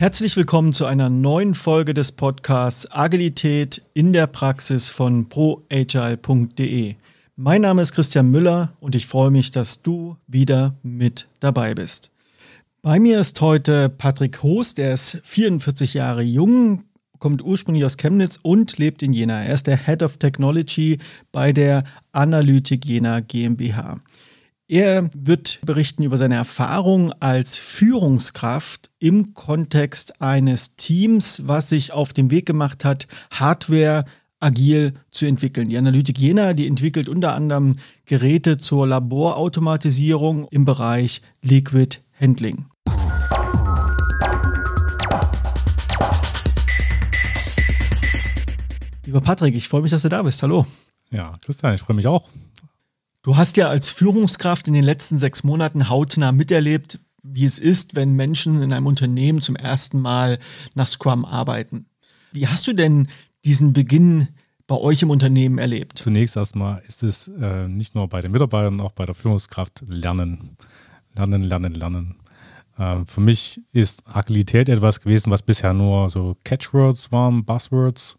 Herzlich willkommen zu einer neuen Folge des Podcasts Agilität in der Praxis von proagile.de. Mein Name ist Christian Müller und ich freue mich, dass du wieder mit dabei bist. Bei mir ist heute Patrick Hoos, der ist 44 Jahre jung, kommt ursprünglich aus Chemnitz und lebt in Jena. Er ist der Head of Technology bei der Analytik Jena GmbH. Er wird berichten über seine Erfahrung als Führungskraft im Kontext eines Teams, was sich auf den Weg gemacht hat, Hardware agil zu entwickeln. Die Analytik Jena, die entwickelt unter anderem Geräte zur Laborautomatisierung im Bereich Liquid Handling. Lieber Patrick, ich freue mich, dass du da bist. Hallo. Ja, Christian, ich freue mich auch. Du hast ja als Führungskraft in den letzten sechs Monaten hautnah miterlebt, wie es ist, wenn Menschen in einem Unternehmen zum ersten Mal nach Scrum arbeiten. Wie hast du denn diesen Beginn bei euch im Unternehmen erlebt? Zunächst erstmal ist es äh, nicht nur bei den Mitarbeitern, auch bei der Führungskraft Lernen. Lernen, lernen, lernen. Ähm, für mich ist Agilität etwas gewesen, was bisher nur so Catchwords waren, Buzzwords.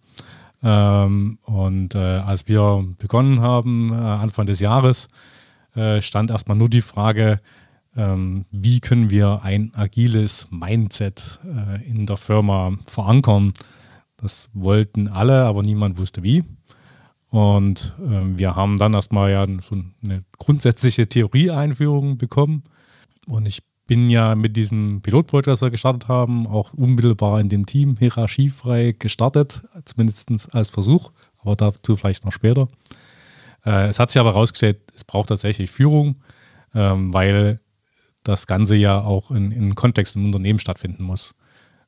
Ähm, und äh, als wir begonnen haben, äh, Anfang des Jahres, äh, stand erstmal nur die Frage, ähm, wie können wir ein agiles Mindset äh, in der Firma verankern. Das wollten alle, aber niemand wusste wie. Und ähm, wir haben dann erstmal ja schon eine grundsätzliche Theorieeinführung bekommen. Und ich bin ja mit diesem Pilotprojekt, das wir gestartet haben, auch unmittelbar in dem Team hierarchiefrei gestartet, zumindest als Versuch, aber dazu vielleicht noch später. Äh, es hat sich aber herausgestellt, es braucht tatsächlich Führung, ähm, weil das Ganze ja auch in, in Kontext im Unternehmen stattfinden muss.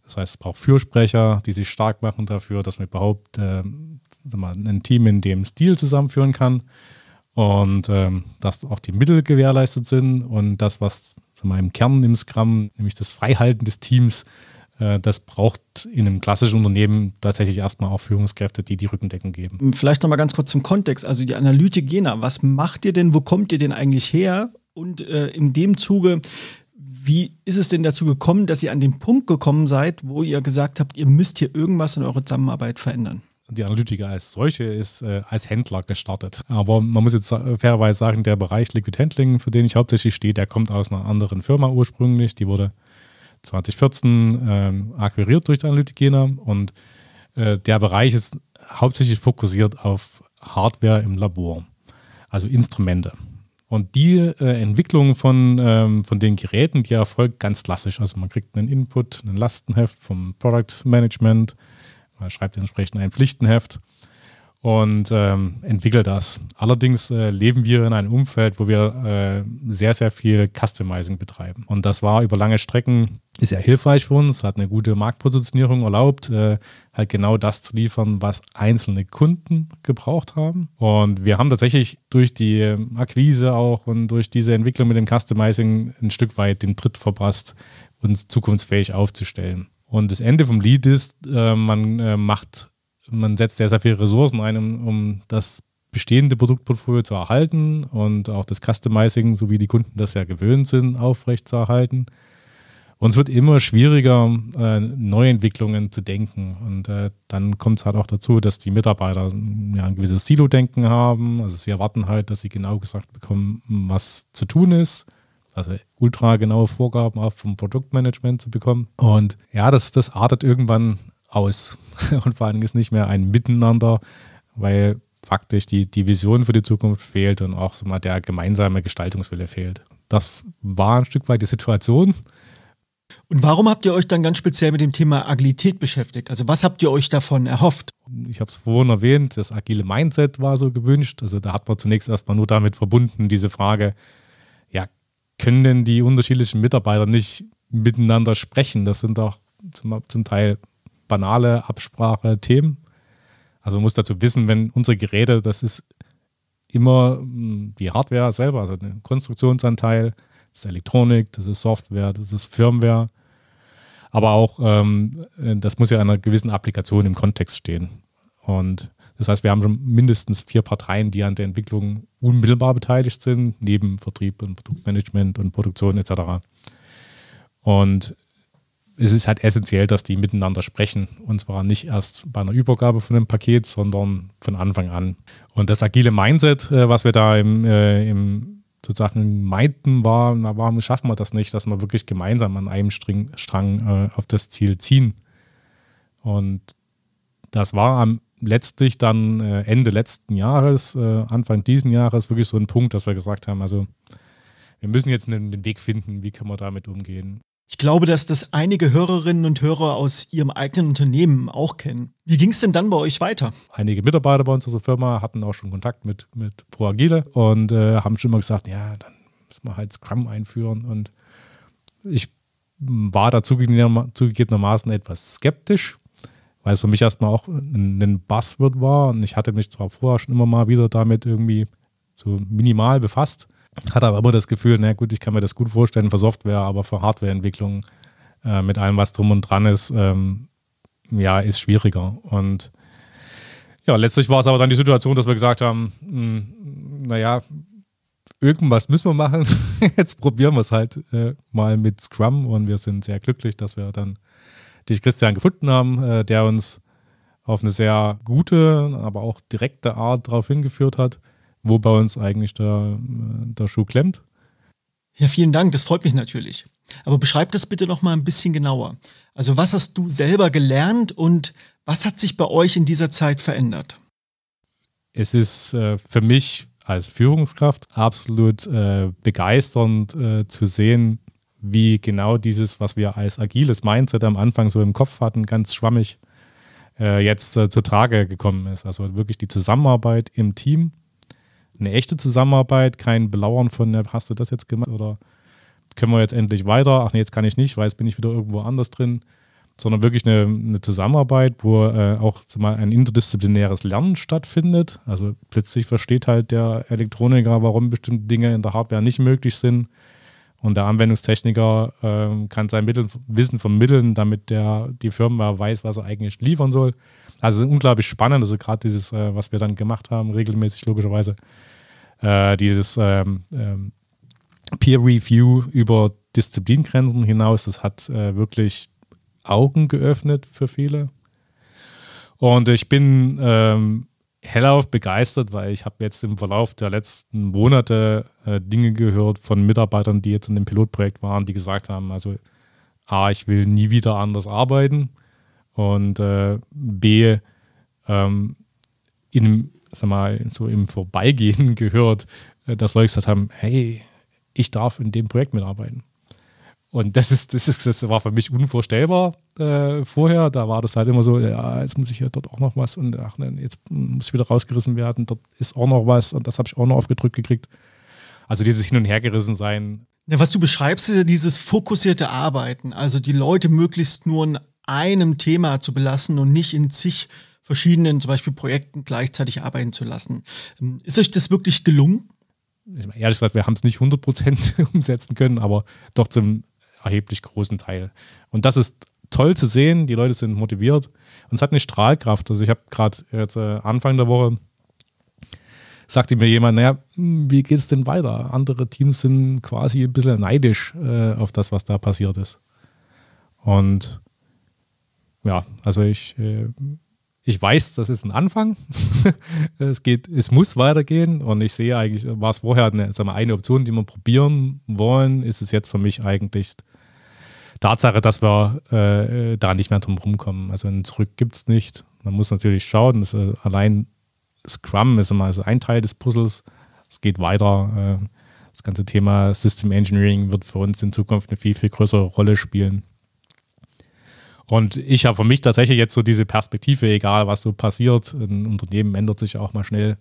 Das heißt, es braucht Fürsprecher, die sich stark machen dafür, dass man überhaupt äh, ein Team in dem Stil zusammenführen kann und ähm, dass auch die Mittel gewährleistet sind und das, was zu meinem Kern im Scrum, nämlich das Freihalten des Teams. Äh, das braucht in einem klassischen Unternehmen tatsächlich erstmal auch Führungskräfte, die die Rückendeckung geben. Hm, vielleicht nochmal ganz kurz zum Kontext. Also die Analytik Jena, was macht ihr denn? Wo kommt ihr denn eigentlich her? Und äh, in dem Zuge, wie ist es denn dazu gekommen, dass ihr an den Punkt gekommen seid, wo ihr gesagt habt, ihr müsst hier irgendwas in eurer Zusammenarbeit verändern? die Analytiker als solche ist äh, als Händler gestartet. Aber man muss jetzt fairerweise sagen, der Bereich Liquid Handling, für den ich hauptsächlich stehe, der kommt aus einer anderen Firma ursprünglich. Die wurde 2014 ähm, akquiriert durch die Analytikena und äh, der Bereich ist hauptsächlich fokussiert auf Hardware im Labor, also Instrumente. Und die äh, Entwicklung von, ähm, von den Geräten, die erfolgt ganz klassisch. Also man kriegt einen Input, einen Lastenheft vom Product Management, er schreibt entsprechend ein Pflichtenheft und ähm, entwickelt das. Allerdings äh, leben wir in einem Umfeld, wo wir äh, sehr, sehr viel Customizing betreiben. Und das war über lange Strecken sehr hilfreich für uns, hat eine gute Marktpositionierung erlaubt, äh, halt genau das zu liefern, was einzelne Kunden gebraucht haben. Und wir haben tatsächlich durch die ähm, Akquise auch und durch diese Entwicklung mit dem Customizing ein Stück weit den Tritt verpasst, uns zukunftsfähig aufzustellen. Und das Ende vom Lied ist, äh, man äh, macht, man setzt sehr, sehr viele Ressourcen ein, um, um das bestehende Produktportfolio zu erhalten und auch das Customizing, so wie die Kunden das ja gewöhnt sind, aufrechtzuerhalten. Und es wird immer schwieriger, äh, Neuentwicklungen zu denken. Und äh, dann kommt es halt auch dazu, dass die Mitarbeiter mm, ja, ein gewisses Silo-Denken haben. Also sie erwarten halt, dass sie genau gesagt bekommen, was zu tun ist also ultra genaue Vorgaben auch vom Produktmanagement zu bekommen. Und ja, das, das artet irgendwann aus. Und vor allen Dingen ist nicht mehr ein Miteinander, weil faktisch die, die Vision für die Zukunft fehlt und auch so mal der gemeinsame Gestaltungswille fehlt. Das war ein Stück weit die Situation. Und warum habt ihr euch dann ganz speziell mit dem Thema Agilität beschäftigt? Also was habt ihr euch davon erhofft? Ich habe es vorhin erwähnt, das agile Mindset war so gewünscht. Also da hat man zunächst erstmal nur damit verbunden, diese Frage, ja, können denn die unterschiedlichen Mitarbeiter nicht miteinander sprechen? Das sind auch zum, zum Teil banale Absprache-Themen. Also man muss dazu wissen, wenn unsere Geräte, das ist immer hm, die Hardware selber, also ein Konstruktionsanteil, das ist Elektronik, das ist Software, das ist Firmware. Aber auch, ähm, das muss ja einer gewissen Applikation im Kontext stehen. Und das heißt, wir haben schon mindestens vier Parteien, die an der Entwicklung unmittelbar beteiligt sind, neben Vertrieb und Produktmanagement und Produktion etc. Und es ist halt essentiell, dass die miteinander sprechen. Und zwar nicht erst bei einer Übergabe von einem Paket, sondern von Anfang an. Und das agile Mindset, äh, was wir da im, äh, im sozusagen meinten, war, na, warum schaffen wir das nicht, dass wir wirklich gemeinsam an einem String, Strang äh, auf das Ziel ziehen? Und das war am letztlich dann äh, Ende letzten Jahres, äh, Anfang diesen Jahres wirklich so ein Punkt, dass wir gesagt haben, also wir müssen jetzt einen, Weg finden, wie können wir damit umgehen. Ich glaube, dass das einige Hörerinnen und Hörer aus ihrem eigenen Unternehmen auch kennen. Wie ging es denn dann bei euch weiter? Einige Mitarbeiter bei uns aus der Firma hatten auch schon Kontakt mit, mit ProAgile und äh, haben schon immer gesagt, ja, dann müssen wir halt Scrum einführen. Und ich war da zugegebenermaßen etwas skeptisch, weil es für mich erstmal auch ein Buzzword war und ich hatte mich zwar vorher schon immer mal wieder damit irgendwie so minimal befasst, hatte aber immer das Gefühl, na gut, ich kann mir das gut vorstellen für Software, aber für Hardwareentwicklung äh, mit allem, was drum und dran ist, ähm, ja, ist schwieriger. Und ja, letztlich war es aber dann die Situation, dass wir gesagt haben, hm, naja, irgendwas müssen wir machen. Jetzt probieren wir es halt äh, mal mit Scrum und wir sind sehr glücklich, dass wir dann dich Christian gefunden haben, äh, der uns auf eine sehr gute, aber auch direkte Art darauf hingeführt hat, wo bei uns eigentlich der, äh, der Schuh klemmt. Ja, vielen Dank, das freut mich natürlich. Aber beschreib das bitte noch mal ein bisschen genauer. Also, was hast du selber gelernt und was hat sich bei euch in dieser Zeit verändert? Es ist äh, für mich als Führungskraft absolut äh, begeisternd äh, zu sehen, wie genau dieses, was wir als agiles Mindset am Anfang so im Kopf hatten, ganz schwammig äh, jetzt äh, zur Trage gekommen ist. Also wirklich die Zusammenarbeit im Team, eine echte Zusammenarbeit, kein Belauern von, hast du das jetzt gemacht oder können wir jetzt endlich weiter? Ach nee, jetzt kann ich nicht, weil jetzt bin ich wieder irgendwo anders drin. Sondern wirklich eine, eine Zusammenarbeit, wo äh, auch mal ein interdisziplinäres Lernen stattfindet. Also plötzlich versteht halt der Elektroniker, warum bestimmte Dinge in der Hardware nicht möglich sind und der Anwendungstechniker ähm, kann sein Mittel, Wissen vermitteln, damit der, die Firma weiß, was er eigentlich liefern soll. Also unglaublich spannend, also gerade dieses, äh, was wir dann gemacht haben, regelmäßig logischerweise, äh, dieses ähm, ähm, Peer Review über Disziplingrenzen hinaus, das hat äh, wirklich Augen geöffnet für viele. Und ich bin ähm, hellauf begeistert, weil ich habe jetzt im Verlauf der letzten Monate äh, Dinge gehört von Mitarbeitern, die jetzt in dem Pilotprojekt waren, die gesagt haben, also A, ich will nie wieder anders arbeiten und äh, B, ähm, in sag mal, so im Vorbeigehen gehört, äh, dass Leute gesagt haben, hey, ich darf in dem Projekt mitarbeiten. Und das ist, das ist, das war für mich unvorstellbar, äh, vorher, da war das halt immer so, ja, jetzt muss ich ja dort auch noch was und ach nein, jetzt muss ich wieder rausgerissen werden, dort ist auch noch was und das habe ich auch noch aufgedrückt gekriegt. Also dieses Hin- und Hergerissen sein. Ja, was du beschreibst, ist ja dieses fokussierte Arbeiten, also die Leute möglichst nur in einem Thema zu belassen und nicht in zig verschiedenen, zum Beispiel Projekten gleichzeitig arbeiten zu lassen. Ähm, ist euch das wirklich gelungen? Ehrlich gesagt, wir haben es nicht 100% umsetzen können, aber doch zum erheblich großen Teil. Und das ist toll zu sehen, die Leute sind motiviert und es hat eine Strahlkraft. Also ich habe gerade äh, Anfang der Woche sagte mir jemand, naja, hm, wie geht es denn weiter? Andere Teams sind quasi ein bisschen neidisch äh, auf das, was da passiert ist. Und ja, also ich, äh, ich weiß, das ist ein Anfang. es geht, es muss weitergehen und ich sehe eigentlich, war es vorher eine, sagen wir, eine Option, die wir probieren wollen, ist es jetzt für mich eigentlich Tatsache, dass wir äh, da nicht mehr drum rumkommen. Also ein Zurück gibt es nicht. Man muss natürlich schauen, dass, äh, allein Scrum ist immer also ein Teil des Puzzles. Es geht weiter. Äh, das ganze Thema System Engineering wird für uns in Zukunft eine viel, viel größere Rolle spielen. Und ich habe für mich tatsächlich jetzt so diese Perspektive, egal was so passiert, ein Unternehmen ändert sich auch mal schnell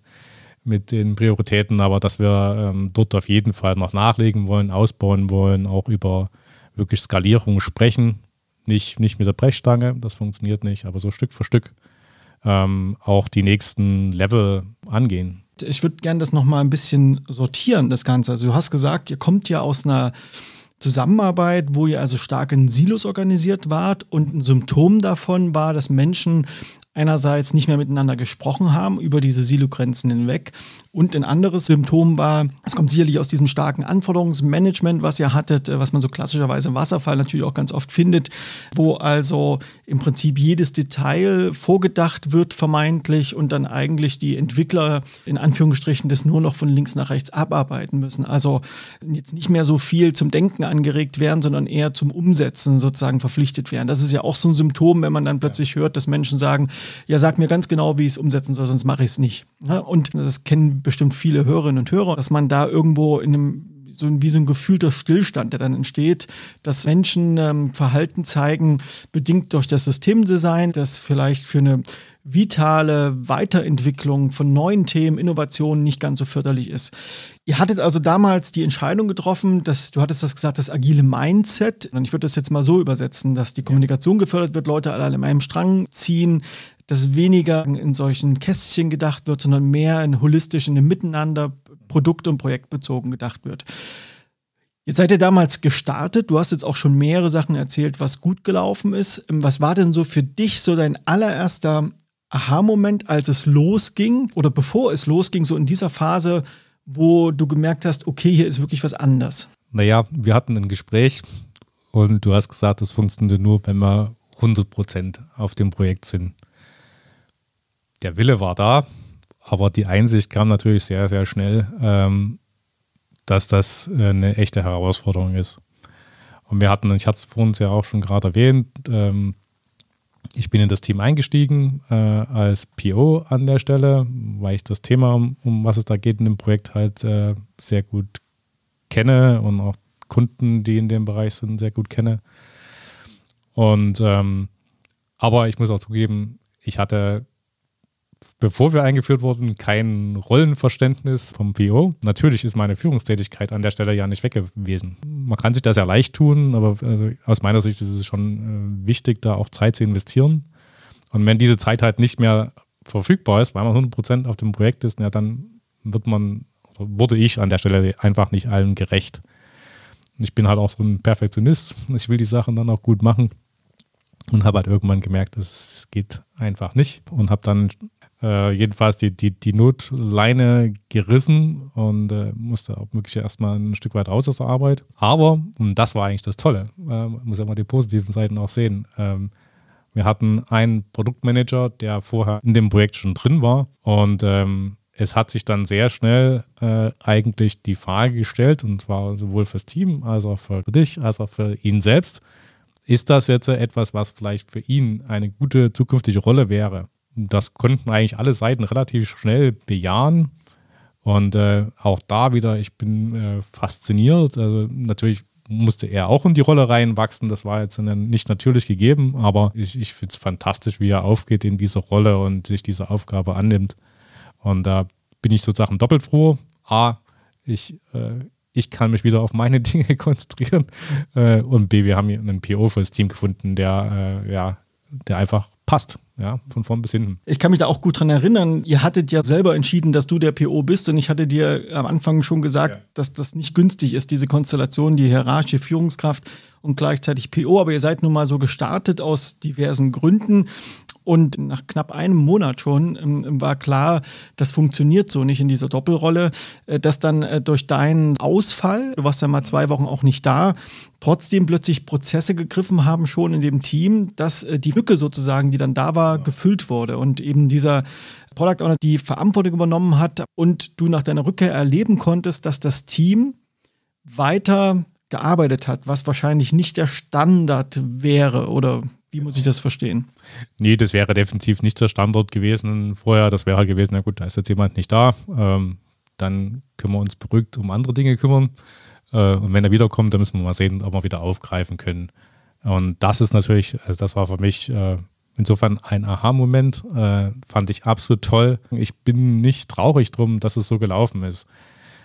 mit den Prioritäten, aber dass wir ähm, dort auf jeden Fall noch nachlegen wollen, ausbauen wollen, auch über wirklich Skalierung sprechen. Nicht, nicht mit der Brechstange, das funktioniert nicht, aber so Stück für Stück ähm, auch die nächsten Level angehen. Ich würde gerne das nochmal ein bisschen sortieren, das Ganze. Also du hast gesagt, ihr kommt ja aus einer Zusammenarbeit, wo ihr also stark in Silos organisiert wart und ein Symptom davon war, dass Menschen einerseits nicht mehr miteinander gesprochen haben über diese Silogrenzen hinweg und ein anderes Symptom war, es kommt sicherlich aus diesem starken Anforderungsmanagement, was ihr hattet, äh, was man so klassischerweise im Wasserfall natürlich auch ganz oft findet, wo also im Prinzip jedes Detail vorgedacht wird vermeintlich und dann eigentlich die Entwickler in Anführungsstrichen das nur noch von links nach rechts abarbeiten müssen. Also jetzt nicht mehr so viel zum Denken angeregt werden, sondern eher zum Umsetzen sozusagen verpflichtet werden. Das ist ja auch so ein Symptom, wenn man dann plötzlich hört, dass Menschen sagen, ja, sag mir ganz genau, wie ich es umsetzen soll, sonst mache ich es nicht. Und das kennen bestimmt viele Hörerinnen und Hörer, dass man da irgendwo in einem so ein, wie so ein gefühlter Stillstand, der dann entsteht, dass Menschen ähm, Verhalten zeigen, bedingt durch das Systemdesign, das vielleicht für eine vitale Weiterentwicklung von neuen Themen, Innovationen nicht ganz so förderlich ist. Ihr hattet also damals die Entscheidung getroffen, dass du hattest das gesagt, das agile Mindset. Und ich würde das jetzt mal so übersetzen, dass die Kommunikation gefördert wird, Leute alle an einem Strang ziehen, dass weniger in solchen Kästchen gedacht wird, sondern mehr in holistisch, in einem Miteinander, Produkt- und Projektbezogen gedacht wird. Jetzt seid ihr damals gestartet. Du hast jetzt auch schon mehrere Sachen erzählt, was gut gelaufen ist. Was war denn so für dich so dein allererster Aha-Moment, als es losging oder bevor es losging, so in dieser Phase, wo du gemerkt hast, okay, hier ist wirklich was anders? Naja, wir hatten ein Gespräch und du hast gesagt, das funktioniert nur, wenn wir 100 auf dem Projekt sind. Der Wille war da, aber die Einsicht kam natürlich sehr, sehr schnell, ähm, dass das eine echte Herausforderung ist. Und wir hatten, ich hatte es vorhin ja auch schon gerade erwähnt, ähm, ich bin in das Team eingestiegen äh, als PO an der Stelle, weil ich das Thema, um, um was es da geht in dem Projekt, halt äh, sehr gut kenne und auch Kunden, die in dem Bereich sind, sehr gut kenne. Und ähm, aber ich muss auch zugeben, ich hatte bevor wir eingeführt wurden, kein Rollenverständnis vom PO. Natürlich ist meine Führungstätigkeit an der Stelle ja nicht weg gewesen. Man kann sich das ja leicht tun, aber also aus meiner Sicht ist es schon äh, wichtig, da auch Zeit zu investieren. Und wenn diese Zeit halt nicht mehr verfügbar ist, weil man 100% auf dem Projekt ist, ja, dann wird man, wurde ich an der Stelle einfach nicht allen gerecht. Ich bin halt auch so ein Perfektionist. Ich will die Sachen dann auch gut machen und habe halt irgendwann gemerkt, es geht einfach nicht und habe dann äh, jedenfalls die, die, die Notleine gerissen und äh, musste auch wirklich erstmal ein Stück weit raus aus der Arbeit. Aber, und das war eigentlich das Tolle, äh, muss ja mal die positiven Seiten auch sehen. Ähm, wir hatten einen Produktmanager, der vorher in dem Projekt schon drin war und ähm, es hat sich dann sehr schnell äh, eigentlich die Frage gestellt, und zwar sowohl fürs Team als auch für dich, als auch für ihn selbst, ist das jetzt etwas, was vielleicht für ihn eine gute zukünftige Rolle wäre? Das konnten eigentlich alle Seiten relativ schnell bejahen. Und äh, auch da wieder, ich bin äh, fasziniert. Also natürlich musste er auch in die Rolle reinwachsen. Das war jetzt nicht natürlich gegeben, aber ich, ich finde es fantastisch, wie er aufgeht in dieser Rolle und sich diese Aufgabe annimmt. Und da äh, bin ich sozusagen doppelt froh. A, ich, äh, ich kann mich wieder auf meine Dinge konzentrieren. Äh, und B, wir haben hier einen PO fürs Team gefunden, der äh, ja der einfach passt. Ja, von vorn bis hinten. Ich kann mich da auch gut dran erinnern. Ihr hattet ja selber entschieden, dass du der PO bist und ich hatte dir am Anfang schon gesagt, ja. dass das nicht günstig ist, diese Konstellation, die hierarchische Führungskraft und gleichzeitig PO, aber ihr seid nun mal so gestartet aus diversen Gründen. Und nach knapp einem Monat schon ähm, war klar, das funktioniert so nicht in dieser Doppelrolle, äh, dass dann äh, durch deinen Ausfall, du warst ja mal zwei Wochen auch nicht da, trotzdem plötzlich Prozesse gegriffen haben schon in dem Team, dass äh, die Lücke sozusagen, die dann da war, gefüllt wurde und eben dieser Product Owner die Verantwortung übernommen hat und du nach deiner Rückkehr erleben konntest, dass das Team weiter gearbeitet hat, was wahrscheinlich nicht der Standard wäre oder wie muss ich das verstehen? Nee, das wäre definitiv nicht der Standard gewesen vorher. Das wäre gewesen, na gut, da ist jetzt jemand nicht da. Ähm, dann können wir uns beruhigt um andere Dinge kümmern. Äh, und wenn er wiederkommt, dann müssen wir mal sehen, ob wir wieder aufgreifen können. Und das ist natürlich, also das war für mich äh, insofern ein Aha-Moment. Äh, fand ich absolut toll. Ich bin nicht traurig drum, dass es so gelaufen ist.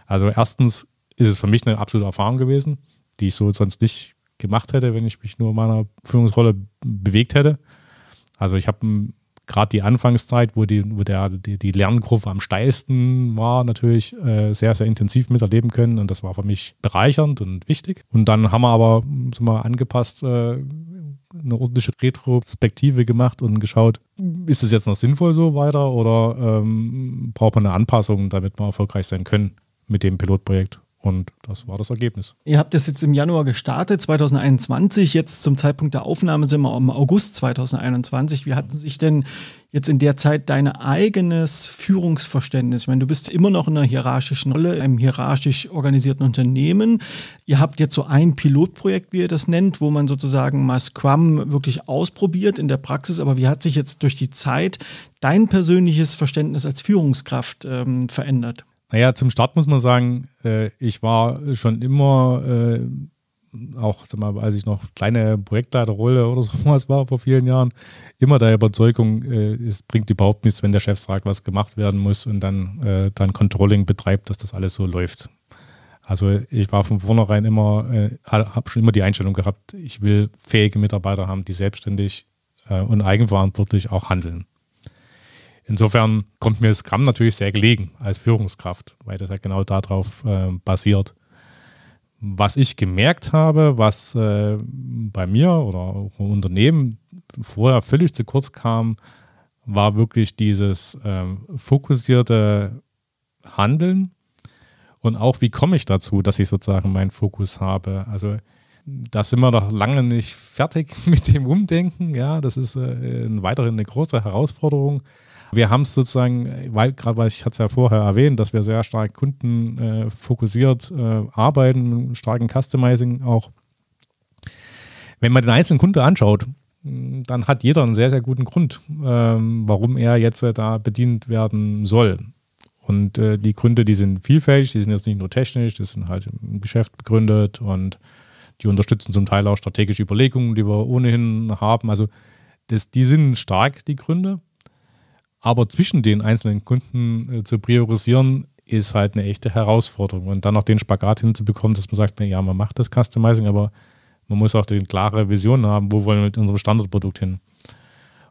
Also erstens ist es für mich eine absolute Erfahrung gewesen die ich so sonst nicht gemacht hätte, wenn ich mich nur in meiner Führungsrolle bewegt hätte. Also ich habe gerade die Anfangszeit, wo, die, wo der, die, die Lernkurve am steilsten war, natürlich äh, sehr, sehr intensiv miterleben können. Und das war für mich bereichernd und wichtig. Und dann haben wir aber sind wir angepasst, äh, eine ordentliche Retrospektive gemacht und geschaut, ist es jetzt noch sinnvoll so weiter oder ähm, braucht man eine Anpassung, damit wir erfolgreich sein können mit dem Pilotprojekt. Und das war das Ergebnis. Ihr habt das jetzt im Januar gestartet, 2021. Jetzt zum Zeitpunkt der Aufnahme sind wir im August 2021. Wie hatten sich denn jetzt in der Zeit dein eigenes Führungsverständnis? Ich meine, du bist immer noch in einer hierarchischen Rolle, einem hierarchisch organisierten Unternehmen. Ihr habt jetzt so ein Pilotprojekt, wie ihr das nennt, wo man sozusagen mal Scrum wirklich ausprobiert in der Praxis. Aber wie hat sich jetzt durch die Zeit dein persönliches Verständnis als Führungskraft ähm, verändert? Naja, zum Start muss man sagen, äh, ich war schon immer, äh, auch sag mal, als ich noch kleine Projektleiterrolle oder sowas war vor vielen Jahren, immer der Überzeugung, äh, es bringt überhaupt nichts, wenn der Chef sagt, was gemacht werden muss und dann, dann Controlling betreibt, dass das alles so läuft. Also ich war von vornherein immer, äh, habe schon immer die Einstellung gehabt, ich will fähige Mitarbeiter haben, die selbstständig äh, und eigenverantwortlich auch handeln. Insofern kommt mir Scrum natürlich sehr gelegen als Führungskraft, weil das ja halt genau darauf äh, basiert. Was ich gemerkt habe, was äh, bei mir oder auch im Unternehmen vorher völlig zu kurz kam, war wirklich dieses äh, fokussierte Handeln und auch, wie komme ich dazu, dass ich sozusagen meinen Fokus habe. Also da sind wir noch lange nicht fertig mit dem Umdenken. Ja, das ist äh, weiterhin eine große Herausforderung. Wir haben es sozusagen, weil gerade weil ich hatte es ja vorher erwähnt, dass wir sehr stark kundenfokussiert äh, äh, arbeiten, starken Customizing auch. Wenn man den einzelnen Kunde anschaut, dann hat jeder einen sehr, sehr guten Grund, ähm, warum er jetzt äh, da bedient werden soll. Und äh, die Gründe, die sind vielfältig, die sind jetzt nicht nur technisch, die sind halt im Geschäft begründet und die unterstützen zum Teil auch strategische Überlegungen, die wir ohnehin haben. Also das, die sind stark, die Gründe. Aber zwischen den einzelnen Kunden äh, zu priorisieren, ist halt eine echte Herausforderung. Und dann noch den Spagat hinzubekommen, dass man sagt, ja, man macht das Customizing, aber man muss auch eine klare Vision haben, wo wollen wir mit unserem Standardprodukt hin.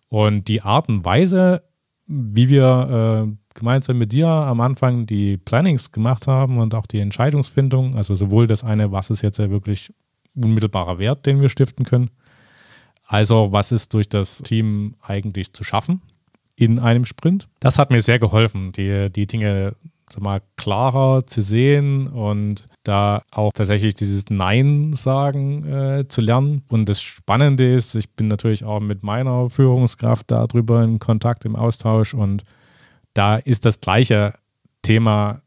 Und die Art und Weise, wie wir äh, gemeinsam mit dir am Anfang die Plannings gemacht haben und auch die Entscheidungsfindung, also sowohl das eine, was ist jetzt wirklich unmittelbarer Wert, den wir stiften können, als auch was ist durch das Team eigentlich zu schaffen, in einem Sprint. Das hat mir sehr geholfen, die, die Dinge mal klarer zu sehen und da auch tatsächlich dieses Nein sagen äh, zu lernen. Und das Spannende ist, ich bin natürlich auch mit meiner Führungskraft darüber in Kontakt, im Austausch und da ist das gleiche Thema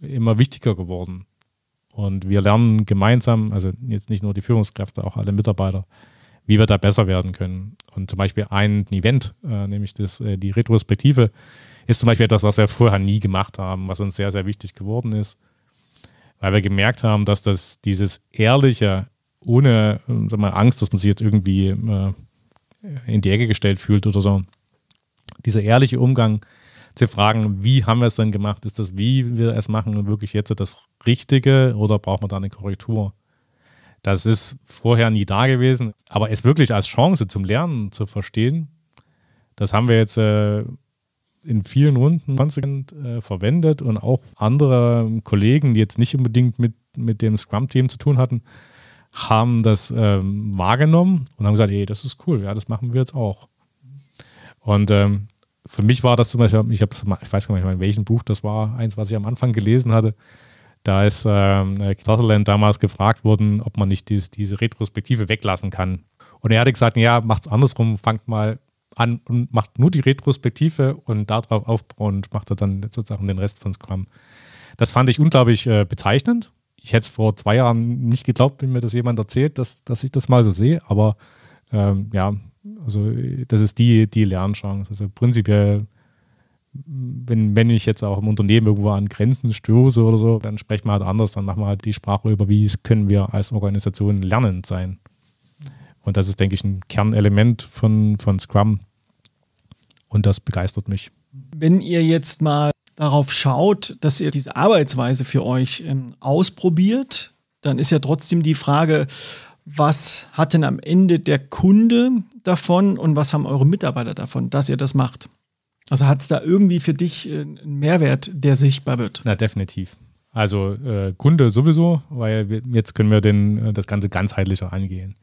immer wichtiger geworden. Und wir lernen gemeinsam, also jetzt nicht nur die Führungskräfte, auch alle Mitarbeiter, wie wir da besser werden können. Und zum Beispiel ein Event, äh, nämlich das, äh, die Retrospektive, ist zum Beispiel etwas, was wir vorher nie gemacht haben, was uns sehr, sehr wichtig geworden ist, weil wir gemerkt haben, dass das dieses ehrliche, ohne äh, sag mal, Angst, dass man sich jetzt irgendwie äh, in die Ecke gestellt fühlt oder so, dieser ehrliche Umgang zu fragen, wie haben wir es denn gemacht? Ist das, wie wir es machen, wirklich jetzt das Richtige oder braucht man da eine Korrektur? Das ist vorher nie da gewesen. Aber es wirklich als Chance zum Lernen zu verstehen, das haben wir jetzt äh, in vielen Runden konsequent äh, verwendet und auch andere Kollegen, die jetzt nicht unbedingt mit, mit dem Scrum-Team zu tun hatten, haben das ähm, wahrgenommen und haben gesagt, ey, das ist cool, ja, das machen wir jetzt auch. Und ähm, für mich war das zum Beispiel, ich, hab, ich weiß gar nicht mehr, in welchem Buch das war, eins, was ich am Anfang gelesen hatte, da ist ähm, äh, Sutherland damals gefragt worden, ob man nicht dies, diese Retrospektive weglassen kann. Und er hatte gesagt, ja, macht's andersrum, fangt mal an und macht nur die Retrospektive und darauf aufbauend macht er dann sozusagen den Rest von Scrum. Das fand ich unglaublich äh, bezeichnend. Ich hätte es vor zwei Jahren nicht geglaubt, wenn mir das jemand erzählt, dass, dass ich das mal so sehe, aber ähm, ja, also äh, das ist die, die Lernchance. Also prinzipiell wenn, wenn ich jetzt auch im Unternehmen irgendwo an Grenzen stoße oder so, dann sprechen wir halt anders, dann machen wir halt die Sprache über, wie können wir als Organisation lernend sein. Und das ist, denke ich, ein Kernelement von, von Scrum. Und das begeistert mich. Wenn ihr jetzt mal darauf schaut, dass ihr diese Arbeitsweise für euch ähm, ausprobiert, dann ist ja trotzdem die Frage, was hat denn am Ende der Kunde davon und was haben eure Mitarbeiter davon, dass ihr das macht? Also hat es da irgendwie für dich äh, einen Mehrwert, der sichtbar wird? Na, definitiv. Also äh, Kunde sowieso, weil wir, jetzt können wir den, äh, das Ganze ganzheitlicher angehen.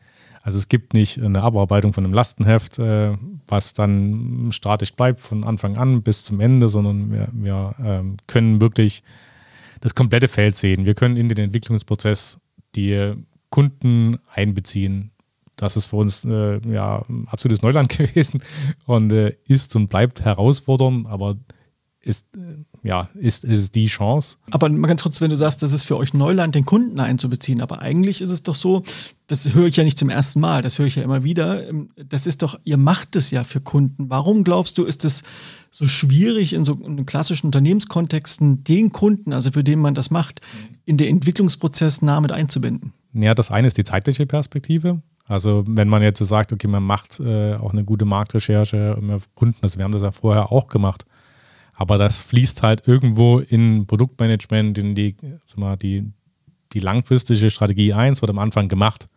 Also es gibt nicht eine Abarbeitung von einem Lastenheft, äh, was dann statisch bleibt von Anfang an bis zum Ende, sondern wir, wir ähm, können wirklich das komplette Feld sehen. Wir können in den Entwicklungsprozess die Kunden einbeziehen. Das ist für uns äh, ja absolutes Neuland gewesen und äh, ist und bleibt herausfordernd, aber ist, äh, ja, ist, ist die Chance. Aber mal ganz kurz, wenn du sagst, das ist für euch Neuland, den Kunden einzubeziehen, aber eigentlich ist es doch so, das höre ich ja nicht zum ersten Mal, das höre ich ja immer wieder, ähm, das ist doch, ihr macht es ja für Kunden. Warum glaubst du, ist es so schwierig in so in klassischen Unternehmenskontexten, den Kunden, also für den man das macht, in den Entwicklungsprozess nah mit einzubinden? Ja, das eine ist die zeitliche Perspektive. Also wenn man jetzt sagt, okay, man macht äh, auch eine gute Marktrecherche, wir Kunden, das, wir haben das ja vorher auch gemacht, aber das fließt halt irgendwo in Produktmanagement, in die, sag mal, die, die langfristige Strategie 1 wird am Anfang gemacht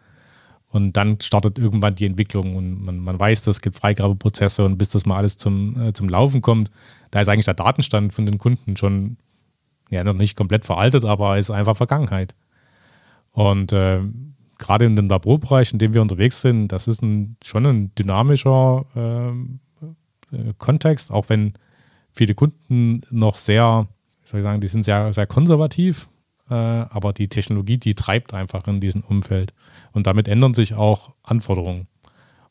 und dann startet irgendwann die Entwicklung und man, man weiß, das gibt Freigabeprozesse und bis das mal alles zum, äh, zum Laufen kommt, da ist eigentlich der Datenstand von den Kunden schon ja noch nicht komplett veraltet, aber ist einfach Vergangenheit. Und äh, gerade in dem Laborbereich, in dem wir unterwegs sind, das ist ein, schon ein dynamischer ähm, äh, Kontext, auch wenn viele Kunden noch sehr, soll ich sagen, die sind sehr, sehr konservativ, äh, aber die Technologie, die treibt einfach in diesem Umfeld. Und damit ändern sich auch Anforderungen.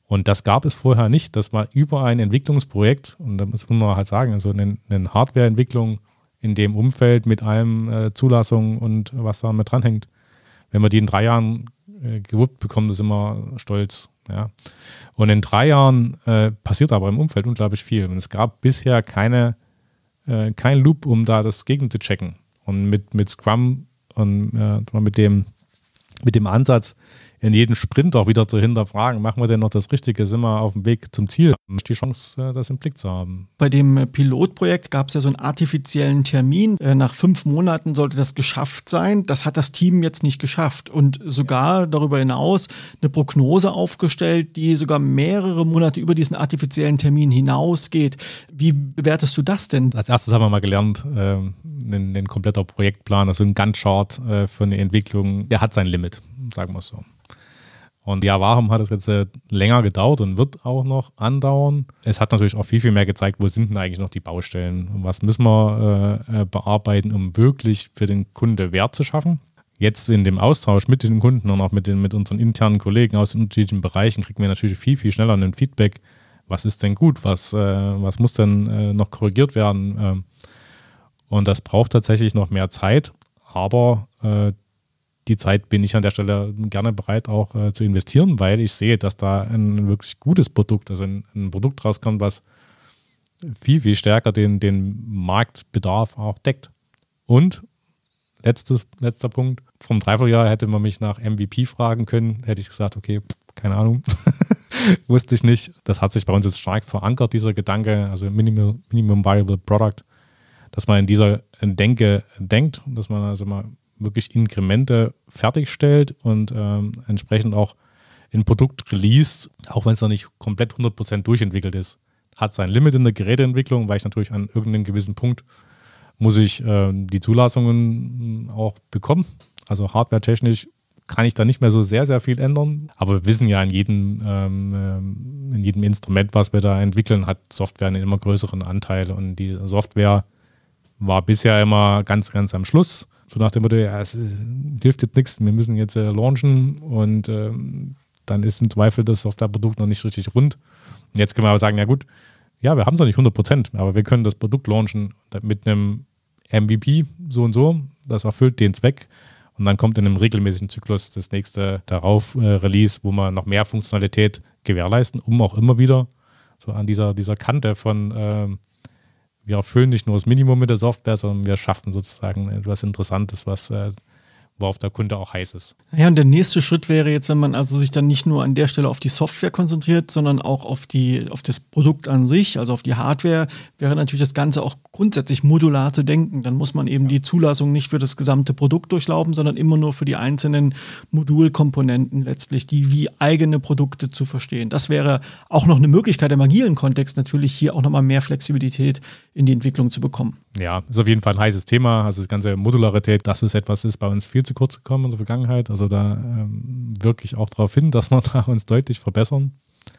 Und das gab es vorher nicht, dass man über ein Entwicklungsprojekt, und da muss man halt sagen, also eine, eine Hardwareentwicklung in dem Umfeld mit allem äh, Zulassung und was da mit dranhängt, wenn wir die in drei Jahren äh, gewuppt bekommen, das ist immer stolz. Ja. Und in drei Jahren äh, passiert aber im Umfeld unglaublich viel. Und es gab bisher keine, äh, kein Loop, um da das Gegen zu checken. Und mit, mit Scrum und äh, mit, dem, mit dem Ansatz, in jedem Sprint auch wieder zu hinterfragen, machen wir denn noch das Richtige, sind wir auf dem Weg zum Ziel, die Chance, äh, das im Blick zu haben. Bei dem äh, Pilotprojekt gab es ja so einen artifiziellen Termin. Äh, nach fünf Monaten sollte das geschafft sein. Das hat das Team jetzt nicht geschafft und sogar darüber hinaus eine Prognose aufgestellt, die sogar mehrere Monate über diesen artifiziellen Termin hinausgeht. Wie bewertest du das denn? Als erstes haben wir mal gelernt, ähm, ein, kompletter Projektplan, also ein Gunshot für eine Entwicklung, der hat sein Limit sagen wir es so. Und ja, warum hat es jetzt äh, länger gedauert und wird auch noch andauern? Es hat natürlich auch viel, viel mehr gezeigt, wo sind denn eigentlich noch die Baustellen? Was müssen wir äh, äh bearbeiten, um wirklich für den Kunde Wert zu schaffen? Jetzt in dem Austausch mit den Kunden und auch mit, den, mit unseren internen Kollegen aus den unterschiedlichen Bereichen kriegen wir natürlich viel, viel schneller ein Feedback. Was ist denn gut? Was, äh, was muss denn äh, noch korrigiert werden? Ähm, und das braucht tatsächlich noch mehr Zeit, aber äh, die Zeit bin ich an der Stelle gerne bereit auch äh, zu investieren, weil ich sehe, dass da ein wirklich gutes Produkt, also ein, ein Produkt rauskommt, was viel, viel stärker den, den Marktbedarf auch deckt. Und letztes, letzter Punkt, vom Dreivierteljahr hätte man mich nach MVP fragen können, hätte ich gesagt, okay, keine Ahnung, wusste ich nicht. Das hat sich bei uns jetzt stark verankert, dieser Gedanke, also Minimum, Minimum Viable Product, dass man in dieser Denke denkt, dass man also mal wirklich Inkremente fertigstellt und ähm, entsprechend auch ein Produkt released, auch wenn es noch nicht komplett 100% durchentwickelt ist. Hat sein Limit in der Geräteentwicklung, weil ich natürlich an irgendeinem gewissen Punkt muss ich äh, die Zulassungen hm, auch bekommen. Also hardware-technisch kann ich da nicht mehr so sehr, sehr viel ändern. Aber wir wissen ja, in jedem, ähm, ähm, in jedem Instrument, was wir da entwickeln, hat Software einen immer größeren Anteil. Und die Software war bisher immer ganz, ganz am Schluss. So nach dem Motto, ja, es äh, hilft jetzt nichts, wir müssen jetzt äh, launchen und ähm, dann ist im Zweifel das Softwareprodukt noch nicht richtig rund. Und jetzt können wir aber sagen, ja gut, ja, wir haben es noch nicht 100 Prozent, aber wir können das Produkt launchen mit einem MVP so und so, das erfüllt den Zweck. Und dann kommt in einem regelmäßigen Zyklus das nächste darauf äh, Release, wo man noch mehr Funktionalität gewährleisten, um auch immer wieder so an dieser, dieser Kante von ähm, wir erfüllen nicht nur das Minimum mit der Software, sondern wir schaffen sozusagen etwas Interessantes, was äh, worauf der Kunde auch heiß ist. Ja, und der nächste Schritt wäre jetzt, wenn man also sich dann nicht nur an der Stelle auf die Software konzentriert, sondern auch auf, die, auf das Produkt an sich, also auf die Hardware, wäre natürlich das Ganze auch grundsätzlich modular zu denken. Dann muss man eben ja. die Zulassung nicht für das gesamte Produkt durchlaufen, sondern immer nur für die einzelnen Modulkomponenten letztlich, die wie eigene Produkte zu verstehen. Das wäre auch noch eine Möglichkeit im agilen Kontext natürlich hier auch nochmal mehr Flexibilität in die Entwicklung zu bekommen ja, ist auf jeden Fall ein heißes Thema. Also das ganze Modularität, das ist etwas, ist bei uns viel zu kurz gekommen in der Vergangenheit. Also da ähm, wirklich auch darauf hin, dass wir da uns deutlich verbessern.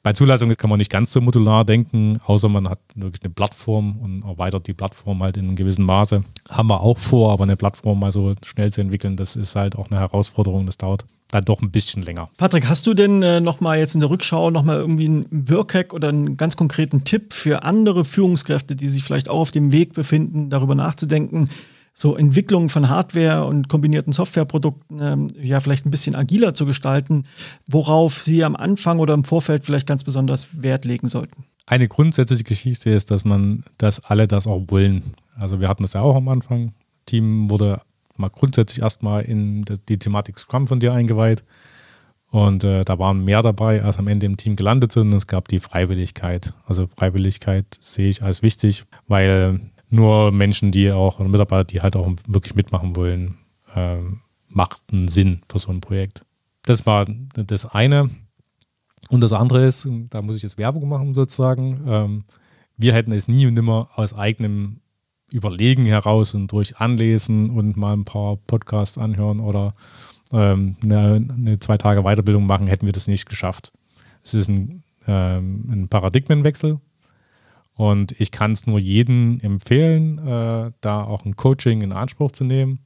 Bei Zulassung kann man nicht ganz so modular denken, außer man hat wirklich eine Plattform und erweitert die Plattform halt in einem gewissen Maße. Haben wir auch vor, aber eine Plattform mal so schnell zu entwickeln, das ist halt auch eine Herausforderung, das dauert dann doch ein bisschen länger. Patrick, hast du denn äh, nochmal jetzt in der Rückschau nochmal irgendwie einen Workhack oder einen ganz konkreten Tipp für andere Führungskräfte, die sich vielleicht auch auf dem Weg befinden, darüber nachzudenken, so Entwicklungen von Hardware und kombinierten Softwareprodukten ähm, ja vielleicht ein bisschen agiler zu gestalten, worauf Sie am Anfang oder im Vorfeld vielleicht ganz besonders Wert legen sollten? Eine grundsätzliche Geschichte ist, dass man, dass alle das auch wollen. Also wir hatten das ja auch am Anfang. Team wurde mal grundsätzlich erstmal in die Thematik Scrum von dir eingeweiht. Und äh, da waren mehr dabei, als am Ende im Team gelandet sind. Es gab die Freiwilligkeit. Also Freiwilligkeit sehe ich als wichtig, weil nur Menschen, die auch, oder Mitarbeiter, die halt auch wirklich mitmachen wollen, äh, macht Sinn für so ein Projekt. Das war das eine. Und das andere ist, da muss ich jetzt Werbung machen sozusagen, ähm, wir hätten es nie und nimmer aus eigenem Überlegen heraus und durch Anlesen und mal ein paar Podcasts anhören oder ähm, eine, eine, zwei Tage Weiterbildung machen, hätten wir das nicht geschafft. Es ist ein, ähm, ein Paradigmenwechsel und ich kann es nur jedem empfehlen, äh, da auch ein Coaching in Anspruch zu nehmen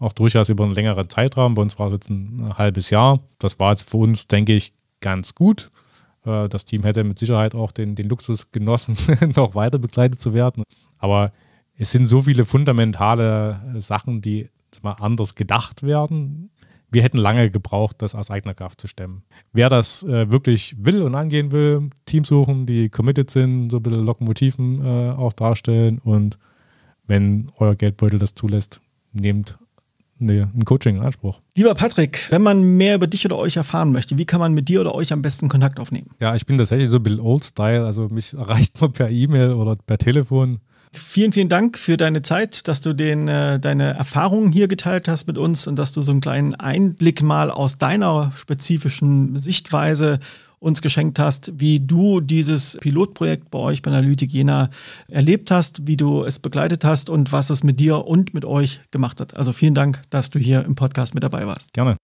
auch durchaus über einen längeren Zeitraum. Bei uns war es jetzt ein halbes Jahr. Das war jetzt für uns, denke ich, ganz gut. Äh, das Team hätte mit Sicherheit auch den, den Luxus genossen, noch weiter begleitet zu werden. Aber es sind so viele fundamentale äh, Sachen, die mal anders gedacht werden. Wir hätten lange gebraucht, das aus eigener Kraft zu stemmen. Wer das äh, wirklich will und angehen will, Teams suchen, die committed sind, so ein bisschen Lokomotiven äh, auch darstellen und wenn euer Geldbeutel das zulässt, nehmt nee, ein Coaching in Anspruch. Lieber Patrick, wenn man mehr über dich oder euch erfahren möchte, wie kann man mit dir oder euch am besten Kontakt aufnehmen? Ja, ich bin tatsächlich so ein bisschen old-style, also mich erreicht man per E-Mail oder per Telefon vielen, vielen Dank für deine Zeit, dass du den, äh, deine Erfahrungen hier geteilt hast mit uns und dass du so einen kleinen Einblick mal aus deiner spezifischen Sichtweise uns geschenkt hast, wie du dieses Pilotprojekt bei euch bei Analytik Jena erlebt hast, wie du es begleitet hast und was es mit dir und mit euch gemacht hat. Also vielen Dank, dass du hier im Podcast mit dabei warst. Gerne.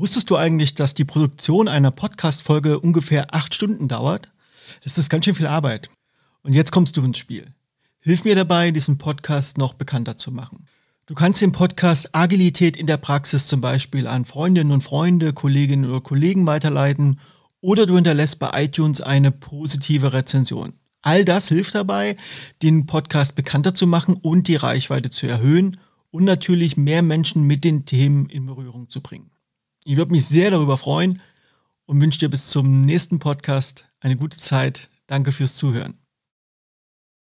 Wusstest du eigentlich, dass die Produktion einer Podcast-Folge ungefähr acht Stunden dauert? Das ist ganz schön viel Arbeit. Und jetzt kommst du ins Spiel. Hilf mir dabei, diesen Podcast noch bekannter zu machen. Du kannst den Podcast Agilität in der Praxis zum Beispiel an Freundinnen und Freunde, Kolleginnen oder Kollegen weiterleiten oder du hinterlässt bei iTunes eine positive Rezension. All das hilft dabei, den Podcast bekannter zu machen und die Reichweite zu erhöhen und natürlich mehr Menschen mit den Themen in Berührung zu bringen. Ich würde mich sehr darüber freuen und wünsche dir bis zum nächsten Podcast eine gute Zeit. Danke fürs Zuhören.